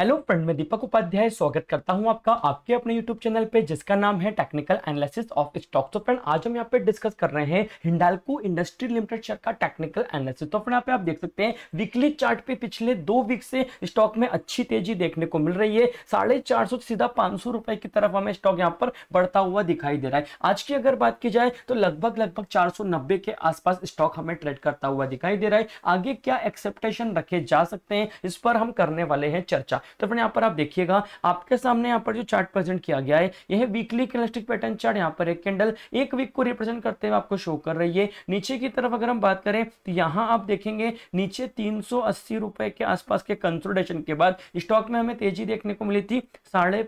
hello friend मैं दीपक उपाध्याय स्वागत करता हूं आपका आपके अपने यूट्यूब चैनल पे जिसका नाम है टेक्निकल एनालिसिस ऑफ स्टॉक तो फ्रेंड आज हम यहां पे डिस्कस कर रहे हैं हिंडालको इंडस्ट्री लिमिटेड शेयर का टेक्निकल एनालिसिस तो फ्रेंड यहां पे आप देख सकते हैं वीकली चार्ट पे पिछले दो वीक से स्टॉक में अच्छी तेजी देखने को मिल रही है साढ़े से सीधा रुपए की तरफ हमें स्टॉक यहाँ पर बढ़ता हुआ दिखाई दे रहा है आज की अगर बात की जाए तो लगभग लगभग चार के आसपास स्टॉक हमें ट्रेड करता हुआ दिखाई दे रहा है आगे क्या एक्सेप्टेशन रखे जा सकते हैं इस पर हम करने वाले हैं चर्चा तो फ्रेंड यहाँ पर आप देखिएगा आपके सामने यहाँ पर जो चार्ट प्रेजेंट किया गया है यह वीकली कैंडलस्टिक पैटर्न चार्ट यहाँ पर एक कैंडल एक वीक को रिप्रेजेंट करते हुए आपको शो कर रही है नीचे की तरफ अगर हम बात करें तो यहाँ आप देखेंगे नीचे तीन रुपए के आसपास के कंसोलिडेशन के बाद स्टॉक में हमें तेजी देखने को मिली थी साढ़े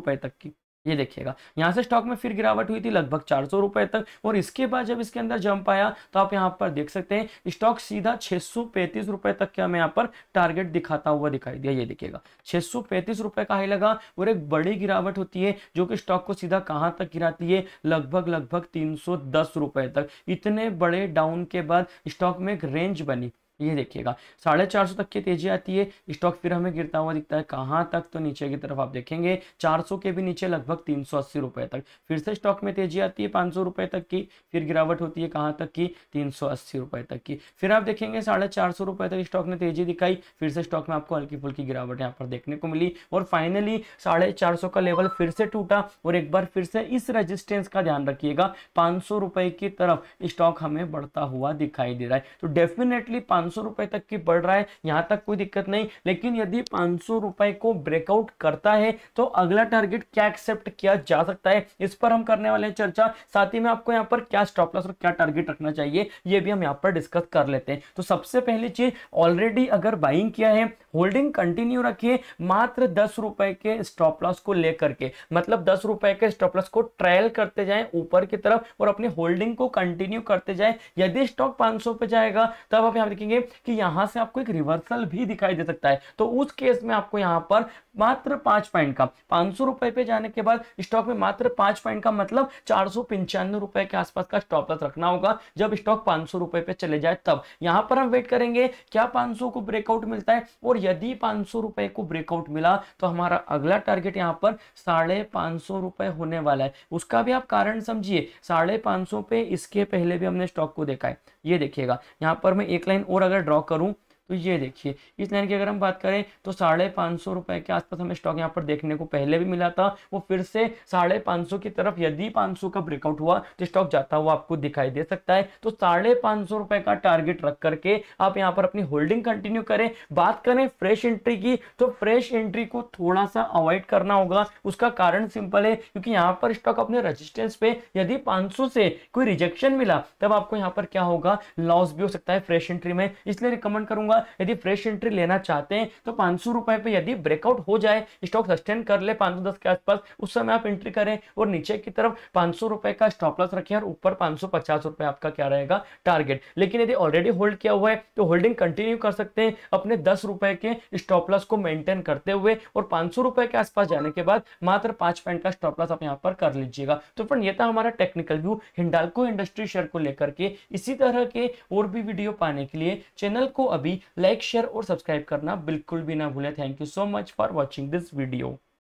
रुपए तक की ये देखिएगा यहाँ से स्टॉक में फिर गिरावट हुई थी लगभग चार सौ रुपए तक और इसके बाद जब इसके अंदर जंप आया तो आप यहाँ पर देख सकते हैं स्टॉक सीधा छह सौ पैंतीस रुपए तक का हमें यहाँ पर टारगेट दिखाता हुआ दिखाई दिया ये देखिएगा छह सौ पैंतीस रुपए का ही लगा और एक बड़ी गिरावट होती है जो कि स्टॉक को सीधा कहाँ तक गिराती है लगभग लगभग तीन सौ दस रुपए तक इतने बड़े डाउन के बाद स्टॉक में एक रेंज बनी ये देखिएगा साढ़े चार सौ तक की तेजी आती है स्टॉक फिर हमें गिरता हुआ दिखता है कहां तक तो नीचे की तरफ आप देखेंगे चार सौ के भी नीचे लगभग तीन सौ अस्सी रुपए तक फिर से स्टॉक में तेजी आती है पांच सौ रुपए तक की फिर गिरावट होती है कहां तक की तीन सौ अस्सी रुपए तक की फिर आप देखेंगे साढ़े चार सौ रुपए तक स्टॉक ने तेजी दिखाई फिर से स्टॉक में आपको हल्की फुल्की गिरावट यहाँ पर देखने को मिली और फाइनली साढ़े चार सौ का लेवल फिर से टूटा और एक बार फिर से इस रेजिस्टेंस का ध्यान रखिएगा पांच सौ रुपए की तरफ स्टॉक हमें बढ़ता हुआ दिखाई दे रहा है तो डेफिनेटली पांच पाँच रुपए तक की बढ़ रहा है यहां तक कोई दिक्कत नहीं लेकिन यदि सौ रुपए को ब्रेकआउट करता है तो अगला टारगेट क्या एक्सेप्ट किया जा सकता है इस पर हम करने वाले चर्चा साथ ही में आपको यहाँ पर क्या स्टॉप लॉस और क्या टारगेट रखना चाहिए ये भी हम यहाँ पर डिस्कस कर लेते हैं तो सबसे पहली चीज ऑलरेडी अगर बाइंग किया है होल्डिंग कंटिन्यू रखिए मात्र दस रुपए के स्टॉप लॉस को लेकर के मतलब दस रुपए के स्टॉप लॉस को ट्रायल करते जाएं ऊपर की तरफ और अपनी होल्डिंग को कंटिन्यू करते जाएं यदि स्टॉक 500 पे जाएगा तब आप यहां देखेंगे कि यहां से आपको एक रिवर्सल भी दिखाई दे सकता है तो उस केस में आपको यहां पर मात्र पांच पॉइंट का पांच सौ रुपए पे जाने के बाद स्टॉक में मात्र पांच पॉइंट का मतलब चार सौ पंचानवे रुपए के आसपास का स्टॉप लॉस रखना होगा जब स्टॉक पांच सौ रुपए पे चले जाए तब यहां पर हम वेट करेंगे क्या पांच सौ को ब्रेकआउट मिलता है और यदि पांच सौ रुपए को ब्रेकआउट मिला तो हमारा अगला टारगेट यहां पर साढ़े पांच सौ रुपए होने वाला है उसका भी आप कारण समझिए साढ़े पांच सौ पे इसके पहले भी हमने स्टॉक को देखा है ये देखिएगा यहां पर मैं एक लाइन और अगर ड्रॉ करूं तो ये देखिए इस लाइन की अगर हम बात करें तो साढ़े पाँच सौ रुपये के आसपास हमें स्टॉक यहाँ पर देखने को पहले भी मिला था वो फिर से साढ़े पाँच सौ की तरफ यदि पाँच सौ का ब्रेकआउट हुआ तो स्टॉक जाता हुआ आपको दिखाई दे सकता है तो साढ़े पाँच सौ रुपये का टारगेट रख करके आप यहाँ पर अपनी होल्डिंग कंटिन्यू करें बात करें फ्रेश एंट्री की तो फ्रेश एंट्री को थोड़ा सा अवॉइड करना होगा उसका कारण सिंपल है क्योंकि यहाँ पर स्टॉक अपने रजिस्टेंस पे यदि सौ से कोई रिजेक्शन मिला तब आपको यहाँ पर क्या होगा लॉस भी हो सकता है फ्रेश एंट्री में इसलिए रिकमेंड करूंगा होगा यदि फ्रेश एंट्री लेना चाहते हैं तो पांच सौ रुपए पर यदि ब्रेकआउट हो जाए स्टॉक सस्टेन कर ले पांच सौ दस के आसपास उस समय आप एंट्री करें और नीचे की तरफ पांच सौ रुपए का स्टॉप लॉस रखें और ऊपर पांच सौ पचास रुपए आपका क्या रहेगा टारगेट लेकिन यदि ऑलरेडी होल्ड किया हुआ है तो होल्डिंग कंटिन्यू कर सकते हैं अपने दस रुपए के स्टॉप लॉस को मेंटेन करते हुए और पांच सौ रुपए के आसपास जाने के बाद मात्र पांच पॉइंट का स्टॉप लॉस आप यहाँ पर कर लीजिएगा तो फ्रेंड ये था हमारा technical view Hindalco industry share को लेकर के इसी तरह के और भी वीडियो पाने के लिए चैनल को अभी लाइक शेयर और सब्सक्राइब करना बिल्कुल भी ना भूलें thank you so much for watching this video